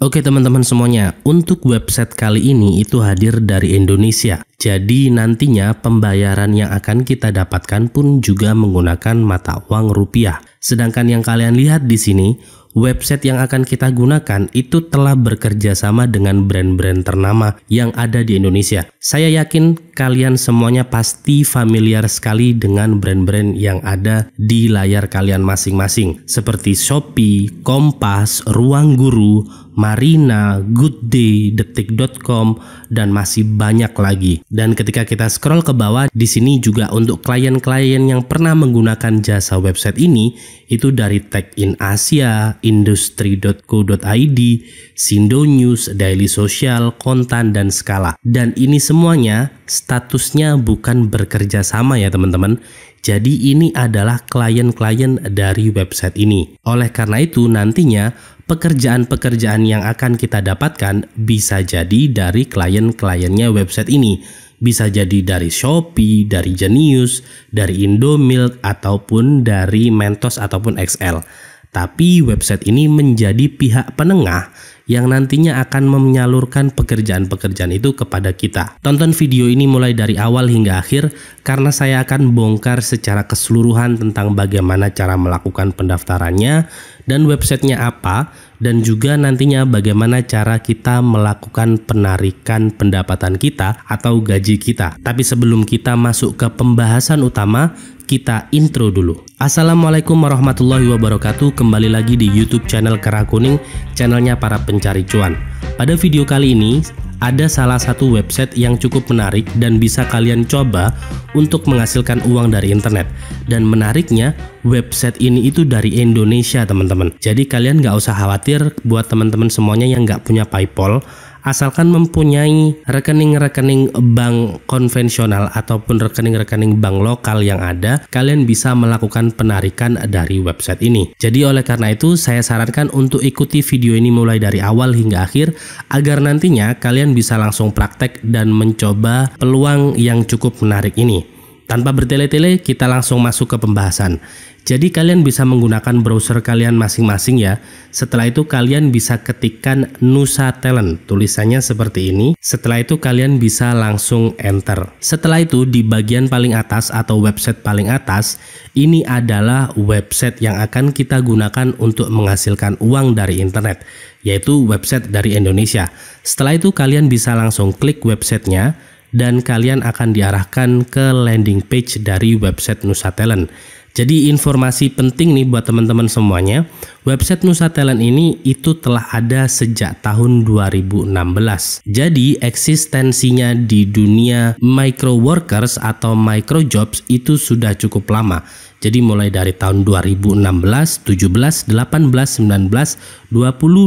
Oke teman-teman semuanya, untuk website kali ini itu hadir dari Indonesia. Jadi nantinya pembayaran yang akan kita dapatkan pun juga menggunakan mata uang rupiah. Sedangkan yang kalian lihat di sini, website yang akan kita gunakan itu telah bekerja sama dengan brand-brand ternama yang ada di Indonesia. Saya yakin kalian semuanya pasti familiar sekali dengan brand-brand yang ada di layar kalian masing-masing, seperti Shopee, Kompas, Ruang Guru, Marina, Good Day, Detik.com, dan masih banyak lagi. Dan ketika kita scroll ke bawah, di sini juga untuk klien-klien yang pernah menggunakan jasa website ini, itu dari Tech in Asia, industri.co.id, Sindo News, Daily Social, Kontan, dan Skala. Dan ini semuanya statusnya bukan bekerja sama ya teman-teman. Jadi ini adalah klien-klien dari website ini. Oleh karena itu nantinya pekerjaan-pekerjaan yang akan kita dapatkan bisa jadi dari klien-kliennya website ini. Bisa jadi dari Shopee, dari Genius, dari Indomilk, ataupun dari Mentos ataupun XL. Tapi website ini menjadi pihak penengah yang nantinya akan menyalurkan pekerjaan-pekerjaan itu kepada kita. Tonton video ini mulai dari awal hingga akhir karena saya akan bongkar secara keseluruhan tentang bagaimana cara melakukan pendaftarannya dan websitenya apa dan juga nantinya bagaimana cara kita melakukan penarikan pendapatan kita atau gaji kita. Tapi sebelum kita masuk ke pembahasan utama, kita intro dulu. Assalamualaikum warahmatullahi wabarakatuh. Kembali lagi di YouTube channel Kera Kuning, channelnya para pencari cuan. Pada video kali ini ada salah satu website yang cukup menarik dan bisa kalian coba untuk menghasilkan uang dari internet. Dan menariknya, website ini itu dari Indonesia, teman-teman. Jadi kalian nggak usah khawatir buat teman-teman semuanya yang nggak punya PayPal asalkan mempunyai rekening-rekening bank konvensional ataupun rekening-rekening bank lokal yang ada, kalian bisa melakukan penarikan dari website ini. Jadi oleh karena itu saya sarankan untuk ikuti video ini mulai dari awal hingga akhir agar nantinya kalian bisa langsung praktek dan mencoba peluang yang cukup menarik ini. Tanpa bertele-tele, kita langsung masuk ke pembahasan. Jadi kalian bisa menggunakan browser kalian masing-masing ya. Setelah itu kalian bisa ketikkan Nusa Talent, tulisannya seperti ini. Setelah itu kalian bisa langsung enter. Setelah itu di bagian paling atas atau website paling atas, ini adalah website yang akan kita gunakan untuk menghasilkan uang dari internet, yaitu website dari Indonesia. Setelah itu kalian bisa langsung klik websitenya, dan kalian akan diarahkan ke landing page dari website Nusa Talent. Jadi informasi penting nih buat teman-teman semuanya, website Nusa Talent ini itu telah ada sejak tahun 2016. Jadi eksistensinya di dunia micro workers atau micro jobs itu sudah cukup lama. Jadi mulai dari tahun 2016, 17, 18, 19, 20, 21,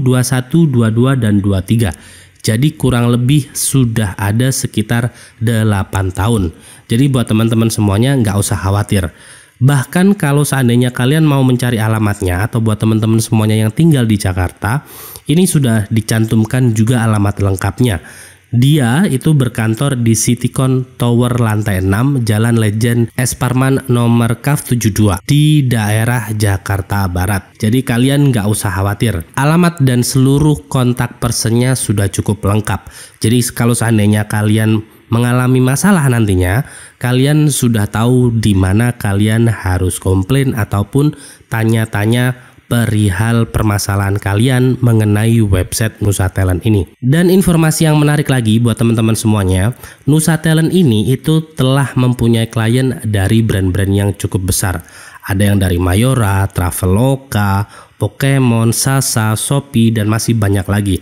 22 dan 23. Jadi kurang lebih sudah ada sekitar 8 tahun. Jadi buat teman-teman semuanya nggak usah khawatir. Bahkan kalau seandainya kalian mau mencari alamatnya atau buat teman-teman semuanya yang tinggal di Jakarta, ini sudah dicantumkan juga alamat lengkapnya. Dia itu berkantor di Citycon Tower lantai 6 Jalan Legend Esparman nomor KAF 72 di daerah Jakarta Barat. Jadi kalian nggak usah khawatir. Alamat dan seluruh kontak personnya sudah cukup lengkap. Jadi kalau seandainya kalian mengalami masalah nantinya, kalian sudah tahu di mana kalian harus komplain ataupun tanya-tanya perihal permasalahan kalian mengenai website Nusa Talent ini. Dan informasi yang menarik lagi buat teman-teman semuanya, Nusa Talent ini itu telah mempunyai klien dari brand-brand yang cukup besar. Ada yang dari Mayora, Traveloka, Pokemon, Sasa, Shopee, dan masih banyak lagi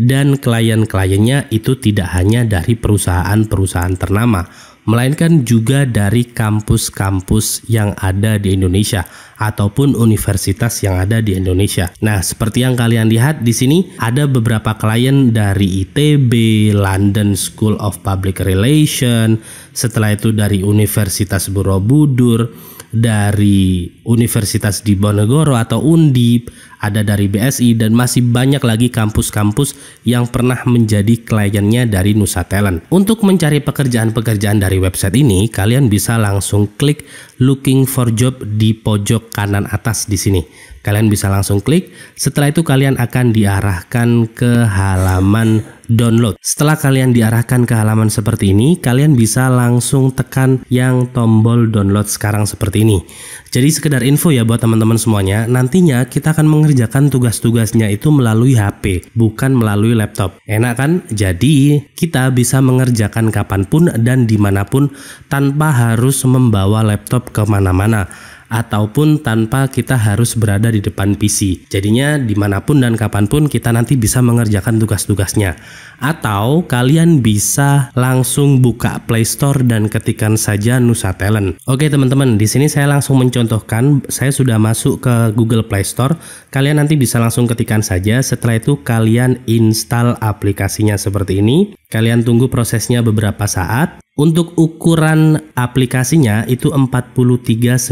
dan klien-kliennya itu tidak hanya dari perusahaan-perusahaan ternama, melainkan juga dari kampus-kampus yang ada di Indonesia ataupun universitas yang ada di Indonesia. Nah, seperti yang kalian lihat di sini ada beberapa klien dari ITB, London School of Public Relation, setelah itu dari Universitas Borobudur, dari Universitas di Bonegoro atau Undip, ada dari BSI dan masih banyak lagi kampus-kampus yang pernah menjadi kliennya dari Nusa Talent. Untuk mencari pekerjaan-pekerjaan dari website ini, kalian bisa langsung klik looking for job di pojok kanan atas di sini. Kalian bisa langsung klik, setelah itu kalian akan diarahkan ke halaman download. Setelah kalian diarahkan ke halaman seperti ini, kalian bisa langsung tekan yang tombol download sekarang seperti ini. Jadi sekedar info ya buat teman-teman semuanya, nantinya kita akan mengerjakan tugas-tugasnya itu melalui HP, bukan melalui laptop. Enak kan? Jadi kita bisa mengerjakan kapanpun dan dimanapun tanpa harus membawa laptop kemana-mana ataupun tanpa kita harus berada di depan PC. Jadinya dimanapun dan kapanpun kita nanti bisa mengerjakan tugas-tugasnya. Atau kalian bisa langsung buka Play Store dan ketikan saja Nusa Talent. Oke teman-teman, di sini saya langsung mencontohkan, saya sudah masuk ke Google Play Store. Kalian nanti bisa langsung ketikan saja, setelah itu kalian install aplikasinya seperti ini. Kalian tunggu prosesnya beberapa saat. Untuk ukuran aplikasinya itu 4394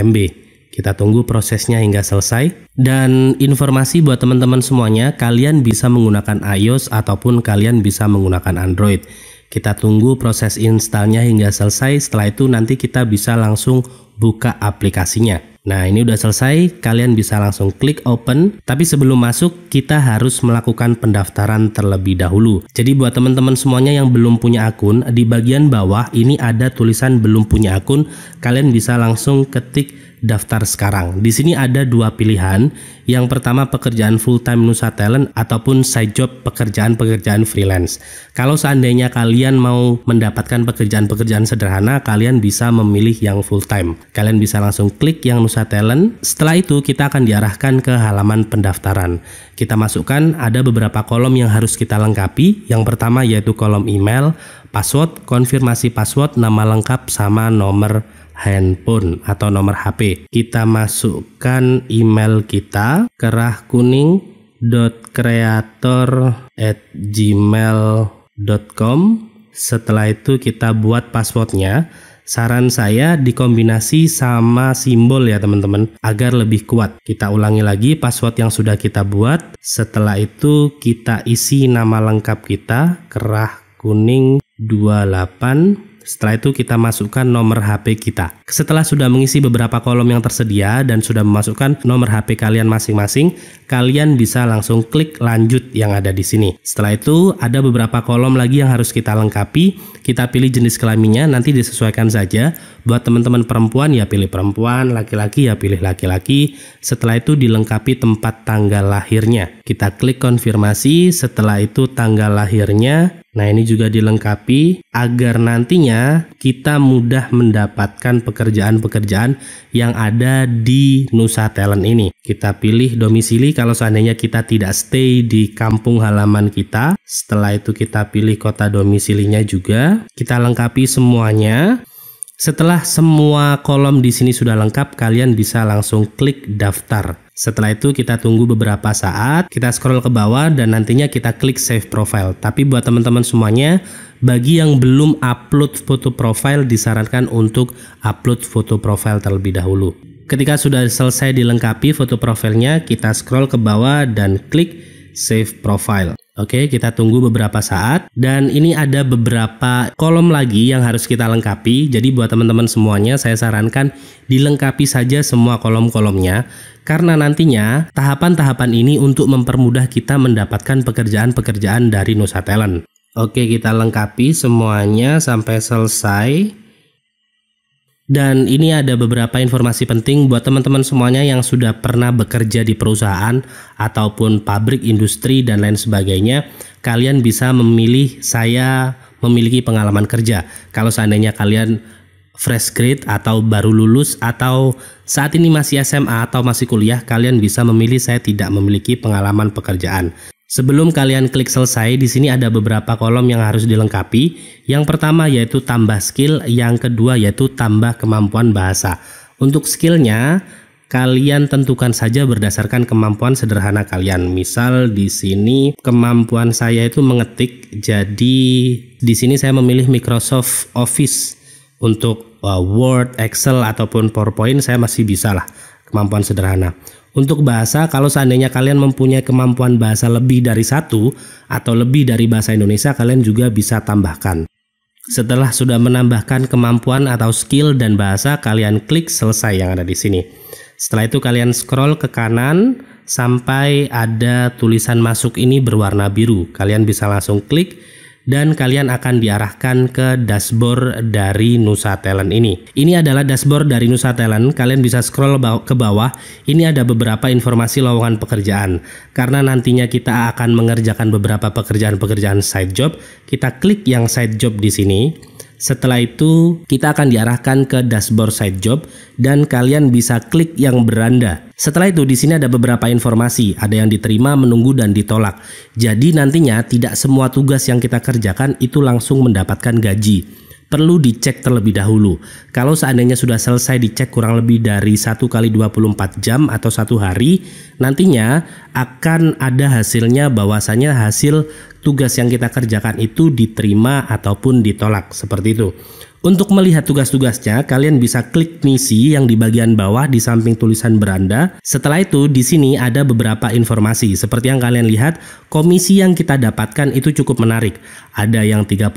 MB. Kita tunggu prosesnya hingga selesai. Dan informasi buat teman-teman semuanya, kalian bisa menggunakan iOS ataupun kalian bisa menggunakan Android. Kita tunggu proses installnya hingga selesai, setelah itu nanti kita bisa langsung buka aplikasinya. Nah ini udah selesai, kalian bisa langsung klik open. Tapi sebelum masuk, kita harus melakukan pendaftaran terlebih dahulu. Jadi buat teman-teman semuanya yang belum punya akun, di bagian bawah ini ada tulisan belum punya akun. Kalian bisa langsung ketik daftar sekarang. Di sini ada dua pilihan. Yang pertama pekerjaan full time Nusa Talent ataupun side job pekerjaan-pekerjaan freelance. Kalau seandainya kalian mau mendapatkan pekerjaan-pekerjaan sederhana, kalian bisa memilih yang full time. Kalian bisa langsung klik yang Nusa Talent. Setelah itu kita akan diarahkan ke halaman pendaftaran. Kita masukkan ada beberapa kolom yang harus kita lengkapi. Yang pertama yaitu kolom email, password, konfirmasi password, nama lengkap sama nomor handphone atau nomor HP. Kita masukkan email kita kerah kuning .creator at gmail.com setelah itu kita buat passwordnya saran saya dikombinasi sama simbol ya teman-teman agar lebih kuat kita ulangi lagi password yang sudah kita buat setelah itu kita isi nama lengkap kita kerah kuning 28 setelah itu kita masukkan nomor HP kita. Setelah sudah mengisi beberapa kolom yang tersedia dan sudah memasukkan nomor HP kalian masing-masing, kalian bisa langsung klik lanjut yang ada di sini. Setelah itu ada beberapa kolom lagi yang harus kita lengkapi. Kita pilih jenis kelaminnya, nanti disesuaikan saja Buat teman-teman perempuan ya pilih perempuan, laki-laki ya pilih laki-laki. Setelah itu dilengkapi tempat tanggal lahirnya. Kita klik konfirmasi, setelah itu tanggal lahirnya. Nah, ini juga dilengkapi agar nantinya kita mudah mendapatkan pekerjaan-pekerjaan yang ada di Nusa Talent ini. Kita pilih domisili kalau seandainya kita tidak stay di kampung halaman kita. Setelah itu kita pilih kota domisilinya juga. Kita lengkapi semuanya. Setelah semua kolom di sini sudah lengkap, kalian bisa langsung klik daftar. Setelah itu kita tunggu beberapa saat, kita scroll ke bawah dan nantinya kita klik save profile. Tapi buat teman-teman semuanya, bagi yang belum upload foto profile disarankan untuk upload foto profile terlebih dahulu. Ketika sudah selesai dilengkapi foto profilnya, kita scroll ke bawah dan klik save profile. Oke, kita tunggu beberapa saat dan ini ada beberapa kolom lagi yang harus kita lengkapi. Jadi buat teman-teman semuanya saya sarankan dilengkapi saja semua kolom-kolomnya karena nantinya tahapan-tahapan ini untuk mempermudah kita mendapatkan pekerjaan-pekerjaan dari Nusa Talent. Oke, kita lengkapi semuanya sampai selesai. Dan ini ada beberapa informasi penting buat teman-teman semuanya yang sudah pernah bekerja di perusahaan ataupun pabrik, industri, dan lain sebagainya. Kalian bisa memilih saya memiliki pengalaman kerja. Kalau seandainya kalian fresh grade atau baru lulus atau saat ini masih SMA atau masih kuliah, kalian bisa memilih saya tidak memiliki pengalaman pekerjaan. Sebelum kalian klik selesai, di sini ada beberapa kolom yang harus dilengkapi. Yang pertama yaitu tambah skill, yang kedua yaitu tambah kemampuan bahasa. Untuk skillnya, kalian tentukan saja berdasarkan kemampuan sederhana kalian. Misal di sini kemampuan saya itu mengetik, jadi di sini saya memilih Microsoft Office untuk uh, Word, Excel ataupun PowerPoint saya masih bisa lah kemampuan sederhana. Untuk bahasa, kalau seandainya kalian mempunyai kemampuan bahasa lebih dari satu atau lebih dari bahasa Indonesia, kalian juga bisa tambahkan. Setelah sudah menambahkan kemampuan atau skill dan bahasa, kalian klik selesai yang ada di sini. Setelah itu kalian scroll ke kanan sampai ada tulisan masuk ini berwarna biru. Kalian bisa langsung klik dan kalian akan diarahkan ke dashboard dari Nusa Talent ini. Ini adalah dashboard dari Nusa Talent. Kalian bisa scroll ke bawah. Ini ada beberapa informasi lowongan pekerjaan. Karena nantinya kita akan mengerjakan beberapa pekerjaan-pekerjaan side job, kita klik yang side job di sini. Setelah itu, kita akan diarahkan ke dashboard side job dan kalian bisa klik yang beranda. Setelah itu di sini ada beberapa informasi, ada yang diterima, menunggu dan ditolak. Jadi nantinya tidak semua tugas yang kita kerjakan itu langsung mendapatkan gaji perlu dicek terlebih dahulu. Kalau seandainya sudah selesai dicek kurang lebih dari 1 kali 24 jam atau satu hari, nantinya akan ada hasilnya bahwasanya hasil tugas yang kita kerjakan itu diterima ataupun ditolak seperti itu. Untuk melihat tugas-tugasnya, kalian bisa klik misi yang di bagian bawah di samping tulisan beranda. Setelah itu, di sini ada beberapa informasi. Seperti yang kalian lihat, komisi yang kita dapatkan itu cukup menarik. Ada yang 30.000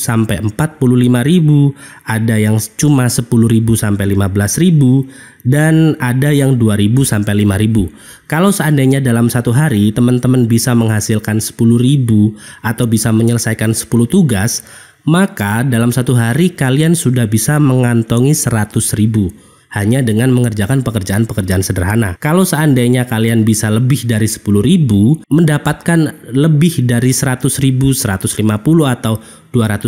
sampai 45.000, ada yang cuma 10.000 sampai 15.000, dan ada yang 2.000 sampai 5.000. Kalau seandainya dalam satu hari teman-teman bisa menghasilkan 10.000 atau bisa menyelesaikan 10 tugas, maka dalam satu hari kalian sudah bisa mengantongi 100 ribu hanya dengan mengerjakan pekerjaan-pekerjaan sederhana. Kalau seandainya kalian bisa lebih dari ribu, mendapatkan lebih dari ribu, 150 atau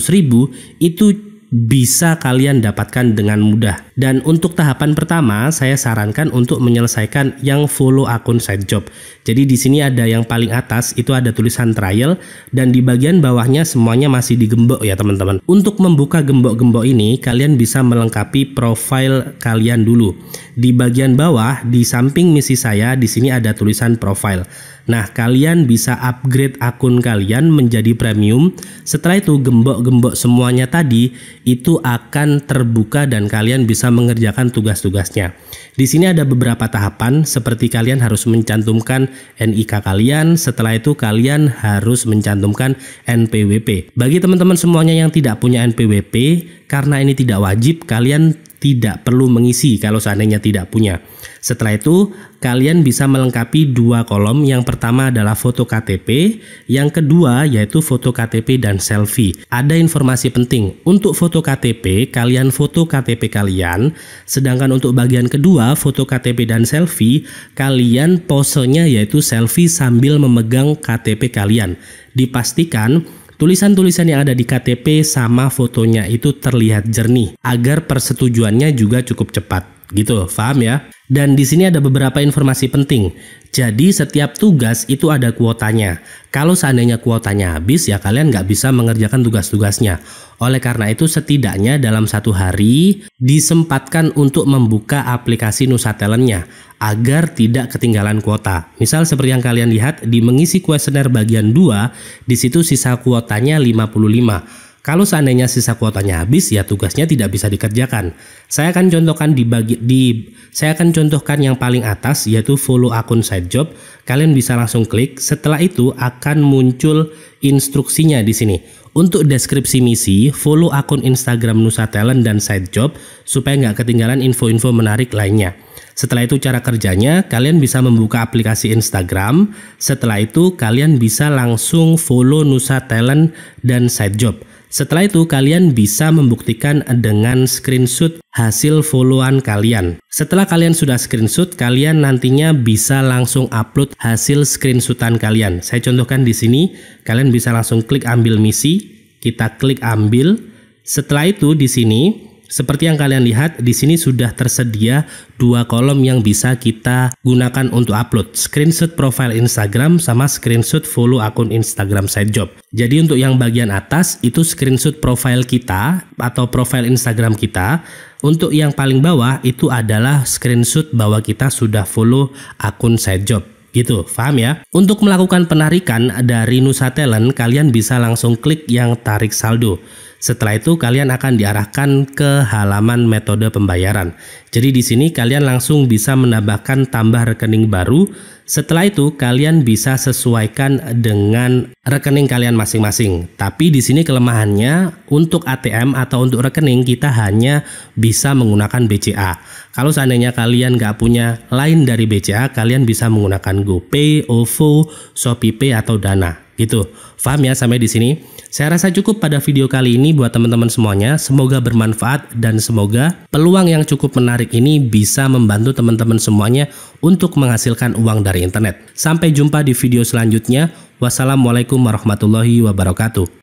ribu, itu bisa kalian dapatkan dengan mudah. Dan untuk tahapan pertama, saya sarankan untuk menyelesaikan yang follow akun side job. Jadi di sini ada yang paling atas itu ada tulisan trial dan di bagian bawahnya semuanya masih digembok ya teman-teman. Untuk membuka gembok-gembok ini, kalian bisa melengkapi profile kalian dulu. Di bagian bawah di samping misi saya di sini ada tulisan profile. Nah, kalian bisa upgrade akun kalian menjadi premium. Setelah itu gembok-gembok semuanya tadi itu akan terbuka dan kalian bisa mengerjakan tugas-tugasnya. Di sini ada beberapa tahapan seperti kalian harus mencantumkan NIK kalian, setelah itu kalian harus mencantumkan NPWP. Bagi teman-teman semuanya yang tidak punya NPWP, karena ini tidak wajib, kalian tidak perlu mengisi kalau seandainya tidak punya. Setelah itu, kalian bisa melengkapi dua kolom. Yang pertama adalah foto KTP, yang kedua yaitu foto KTP dan selfie. Ada informasi penting, untuk foto KTP, kalian foto KTP kalian, sedangkan untuk bagian kedua, foto KTP dan selfie, kalian posenya yaitu selfie sambil memegang KTP kalian. Dipastikan Tulisan-tulisan yang ada di KTP sama fotonya itu terlihat jernih agar persetujuannya juga cukup cepat. Gitu, paham ya? Dan di sini ada beberapa informasi penting. Jadi setiap tugas itu ada kuotanya. Kalau seandainya kuotanya habis ya kalian nggak bisa mengerjakan tugas-tugasnya. Oleh karena itu setidaknya dalam satu hari disempatkan untuk membuka aplikasi Nusa Talentnya agar tidak ketinggalan kuota. Misal seperti yang kalian lihat di mengisi kuesioner bagian 2, di situ sisa kuotanya 55. Kalau seandainya sisa kuotanya habis, ya tugasnya tidak bisa dikerjakan. Saya akan contohkan di bagi di saya akan contohkan yang paling atas yaitu follow akun side job. Kalian bisa langsung klik. Setelah itu akan muncul instruksinya di sini. Untuk deskripsi misi, follow akun Instagram Nusa Talent dan side job supaya nggak ketinggalan info-info menarik lainnya. Setelah itu cara kerjanya, kalian bisa membuka aplikasi Instagram. Setelah itu, kalian bisa langsung follow Nusa Talent dan side job. Setelah itu kalian bisa membuktikan dengan screenshot hasil followan kalian. Setelah kalian sudah screenshot, kalian nantinya bisa langsung upload hasil screenshotan kalian. Saya contohkan di sini, kalian bisa langsung klik ambil misi, kita klik ambil. Setelah itu di sini seperti yang kalian lihat, di sini sudah tersedia dua kolom yang bisa kita gunakan untuk upload. Screenshot profile Instagram sama screenshot follow akun Instagram side job. Jadi untuk yang bagian atas itu screenshot profile kita atau profile Instagram kita. Untuk yang paling bawah itu adalah screenshot bahwa kita sudah follow akun side job gitu, paham ya? Untuk melakukan penarikan dari Nusa Talent, kalian bisa langsung klik yang tarik saldo. Setelah itu kalian akan diarahkan ke halaman metode pembayaran. Jadi di sini kalian langsung bisa menambahkan tambah rekening baru. Setelah itu kalian bisa sesuaikan dengan rekening kalian masing-masing. Tapi di sini kelemahannya untuk ATM atau untuk rekening kita hanya bisa menggunakan BCA. Kalau seandainya kalian nggak punya lain dari BCA, kalian bisa menggunakan GoPay, OVO, ShopeePay atau Dana. Gitu. Faham ya sampai di sini? Saya rasa cukup pada video kali ini buat teman-teman semuanya. Semoga bermanfaat dan semoga peluang yang cukup menarik ini bisa membantu teman-teman semuanya untuk menghasilkan uang dari internet. Sampai jumpa di video selanjutnya. Wassalamualaikum warahmatullahi wabarakatuh.